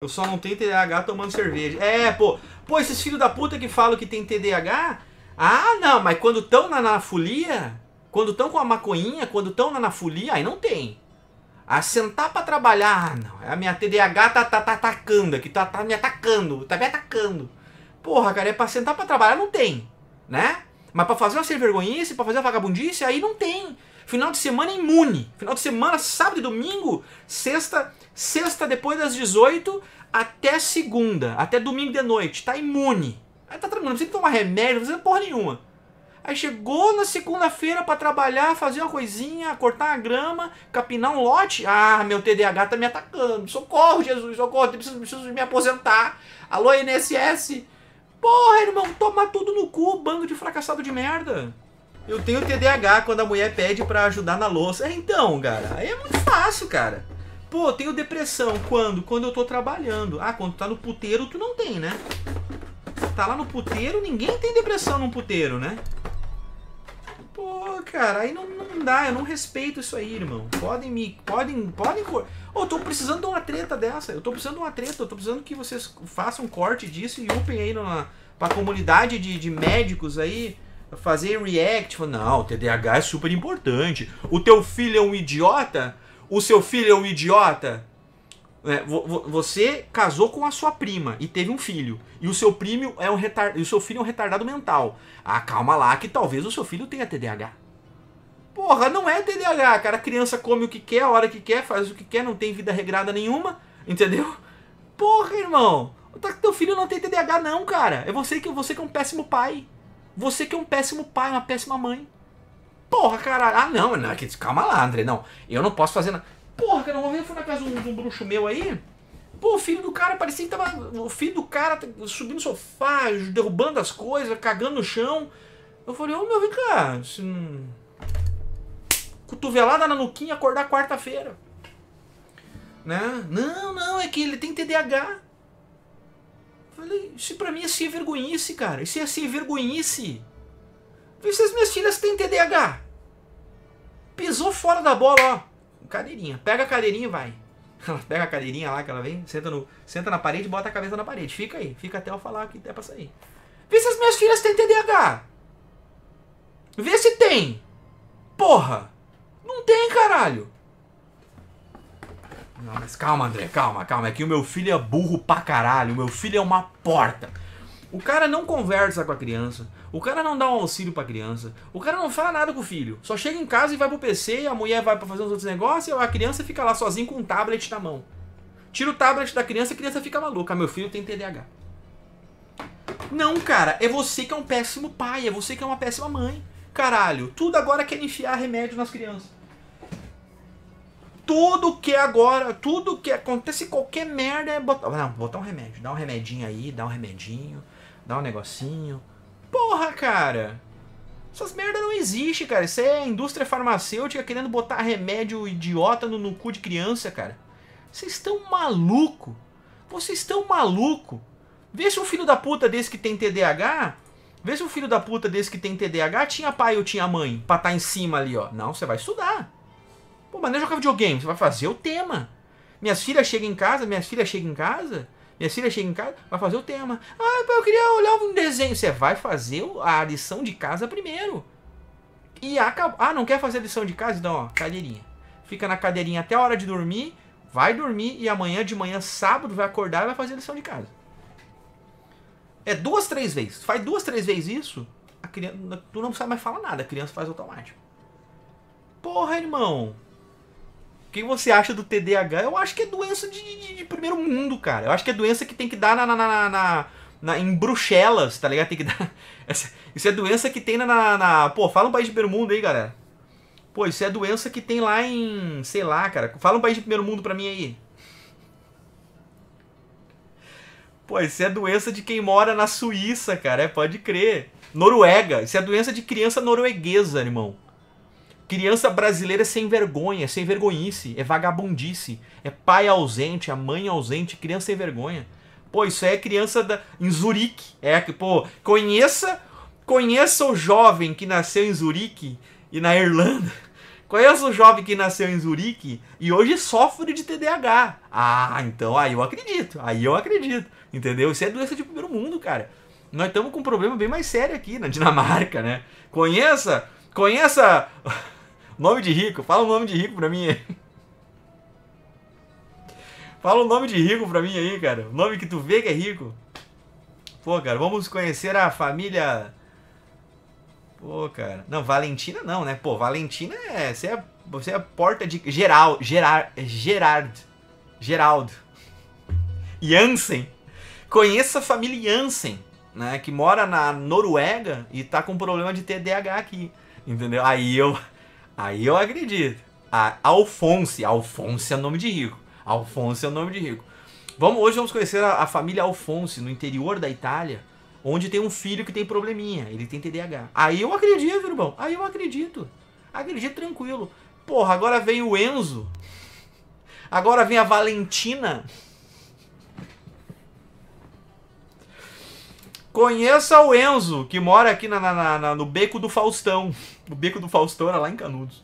Eu só não tenho TDAH tomando cerveja. É, pô. Pô, esses filhos da puta que falam que tem TDAH. Ah, não, mas quando estão na, na folia, quando estão com a maconhinha, quando estão na, na folia, aí não tem. A sentar pra trabalhar, ah, não. A minha TDAH tá, tá, tá atacando aqui, tá, tá me atacando, tá me atacando. Porra, cara, é pra sentar pra trabalhar, não tem, né? Mas pra fazer uma ser vergonhice, pra fazer uma vagabundice, aí não tem. Final de semana imune. Final de semana, sábado e domingo, sexta, sexta depois das 18 até segunda, até domingo de noite. Tá imune. Aí tá tranquilo, não precisa tomar remédio, não precisa porra nenhuma. Aí chegou na segunda-feira para trabalhar, fazer uma coisinha, cortar a grama, capinar um lote. Ah, meu TDAH tá me atacando. Socorro, Jesus, socorro, preciso, preciso me aposentar. Alô, INSS. Porra, irmão, toma tudo no cu, bando de fracassado de merda. Eu tenho TDAH quando a mulher pede para ajudar na louça. É, então, cara, aí é muito fácil, cara. Pô, tenho depressão quando? Quando eu tô trabalhando. Ah, quando tá no puteiro, tu não tem, né? Tá lá no puteiro, ninguém tem depressão num puteiro, né? Pô, cara, aí não, não dá, eu não respeito isso aí, irmão. Podem me. Podem. Podem. Ô, oh, eu tô precisando de uma treta dessa. Eu tô precisando de uma treta, eu tô precisando que vocês façam um corte disso e upem aí na, pra comunidade de, de médicos aí fazer react. Falo, não, o TDAH é super importante. O teu filho é um idiota? O seu filho é um idiota? É, você casou com a sua prima e teve um filho. E o seu primo é um retar... o seu filho é um retardado mental. Ah, calma lá que talvez o seu filho tenha TDAH. Porra, não é TDAH, cara. A criança come o que quer, a hora que quer, faz o que quer, não tem vida regrada nenhuma, entendeu? Porra, irmão. Tá, teu filho não tem TDAH não, cara. É você que você que é um péssimo pai. Você que é um péssimo pai, uma péssima mãe. Porra, caralho. Ah, não, não calma lá, André. Não, eu não posso fazer nada. Porra, cara, uma vez eu fui na casa de um, de um bruxo meu aí. Pô, o filho do cara parecia que tava. O filho do cara subindo no sofá, derrubando as coisas, cagando no chão. Eu falei, ô oh, meu, vem cá. cotovelada na nuquinha, acordar quarta-feira. Né? Não, não, é que ele tem TDAH. Falei, isso pra mim é ser vergonhice, cara. Isso é ser vergonhice. Vê se as minhas filhas têm TDAH. Pisou fora da bola, ó. Cadeirinha. Pega a cadeirinha e vai. Ela pega a cadeirinha lá que ela vem, senta, no, senta na parede e bota a cabeça na parede. Fica aí. Fica até eu falar que até pra sair. Vê se as minhas filhas têm TDAH. Vê se tem. Porra. Não tem, caralho. Não, mas calma, André, calma, calma. É que o meu filho é burro pra caralho. O meu filho é uma porta. O cara não conversa com a criança, o cara não dá um auxílio pra criança, o cara não fala nada com o filho. Só chega em casa e vai pro PC, a mulher vai para fazer uns outros negócios e a criança fica lá sozinha com um tablet na mão. Tira o tablet da criança, a criança fica maluca. Meu filho tem TDAH. Não, cara, é você que é um péssimo pai, é você que é uma péssima mãe. Caralho, tudo agora é quer enfiar remédio nas crianças tudo que é agora, tudo que acontece, qualquer merda é botar. Não, botar um remédio. Dá um remedinho aí, dá um remedinho, dá um negocinho. Porra, cara! Essas merdas não existem, cara. Isso é indústria farmacêutica querendo botar remédio idiota no, no cu de criança, cara. Vocês estão maluco? Vocês estão maluco? Vê se um filho da puta desse que tem TDAH. Vê se um filho da puta desse que tem TDAH tinha pai ou tinha mãe pra estar tá em cima ali, ó. Não, você vai estudar. Pô, mas não é jogar videogame, você vai fazer o tema. Minhas filhas chegam em casa, minhas filhas chegam em casa, minhas filhas chegam em casa, vai fazer o tema. Ah, eu queria olhar um desenho. Você vai fazer a lição de casa primeiro. E acabou. Ah, não quer fazer a lição de casa? Então, ó, cadeirinha. Fica na cadeirinha até a hora de dormir, vai dormir e amanhã de manhã, sábado, vai acordar e vai fazer a lição de casa. É duas, três vezes. Faz duas, três vezes isso, a criança, tu não sabe mais falar nada, a criança faz automático. Porra, irmão, o que você acha do TDAH? Eu acho que é doença de, de, de primeiro mundo, cara. Eu acho que é doença que tem que dar na, na, na, na na, em Bruxelas, tá ligado? Tem que dar. Essa, isso é doença que tem na, na, na, Pô, fala um país de primeiro mundo aí, galera. Pô, isso é doença que tem lá em. Sei lá, cara. Fala um país de primeiro mundo pra mim aí. Pô, isso é doença de quem mora na Suíça, cara. É, pode crer. Noruega. Isso é doença de criança norueguesa, irmão. Criança brasileira é sem vergonha, sem vergonhice, é vagabundice, é pai ausente, a é mãe ausente, criança sem vergonha. Pô, isso é criança da, em Zurique. É que, pô, conheça, conheça o jovem que nasceu em Zurique e na Irlanda. Conheça o jovem que nasceu em Zurique e hoje sofre de TDAH. Ah, então aí eu acredito, aí eu acredito, entendeu? Isso é doença de primeiro mundo, cara. Nós estamos com um problema bem mais sério aqui na Dinamarca, né? Conheça, conheça Nome de rico. Fala um nome de rico pra mim aí. Fala um nome de rico pra mim aí, cara. O nome que tu vê que é rico. Pô, cara, vamos conhecer a família. Pô, cara. Não, Valentina não, né? Pô, Valentina é. Você é, você é porta de. Geral, Gerard. Gerard. Geraldo. Jansen. Conheça a família Jansen, né? Que mora na Noruega e tá com problema de TDAH aqui. Entendeu? Aí eu. Aí eu acredito. A Alfonse, Alfonse é nome de rico. Alfonse é nome de rico. Vamos, hoje vamos conhecer a, a família Alfonse no interior da Itália, onde tem um filho que tem probleminha, ele tem TDAH. Aí eu acredito, irmão. Aí eu acredito. Acredito tranquilo. Porra, agora vem o Enzo. Agora vem a Valentina. Conheça o Enzo, que mora aqui na, na, na, no Beco do Faustão. O Beco do Faustão era lá em Canudos.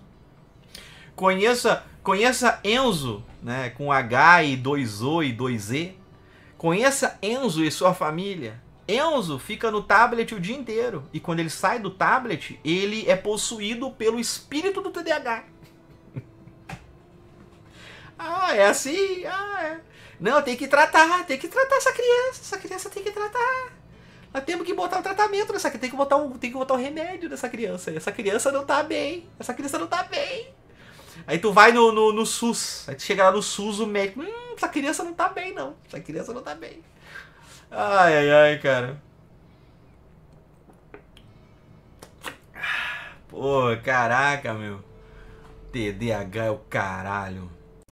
Conheça, conheça Enzo, né, com H e 2O e 2E. Conheça Enzo e sua família. Enzo fica no tablet o dia inteiro. E quando ele sai do tablet, ele é possuído pelo espírito do TDAH. ah, é assim? Ah, é. Não, tem que tratar, tem que tratar essa criança. Essa criança tem que tratar. Mas temos que botar o um tratamento nessa criança. Tem que botar um, tem que botar um remédio nessa criança. Essa criança não tá bem. Essa criança não tá bem. Aí tu vai no, no, no SUS. Aí tu chega lá no SUS, o médico. Hum, essa criança não tá bem, não. Essa criança não tá bem. Ai, ai, ai, cara. Ah, pô, caraca, meu. TDAH é o caralho.